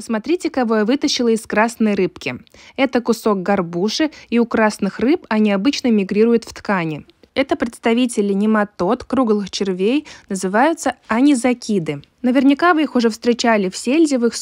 Смотрите, кого я вытащила из красной рыбки. Это кусок горбуши, и у красных рыб они обычно мигрируют в ткани. Это представители нематод, круглых червей, называются анизакиды. Наверняка вы их уже встречали в сельдевых,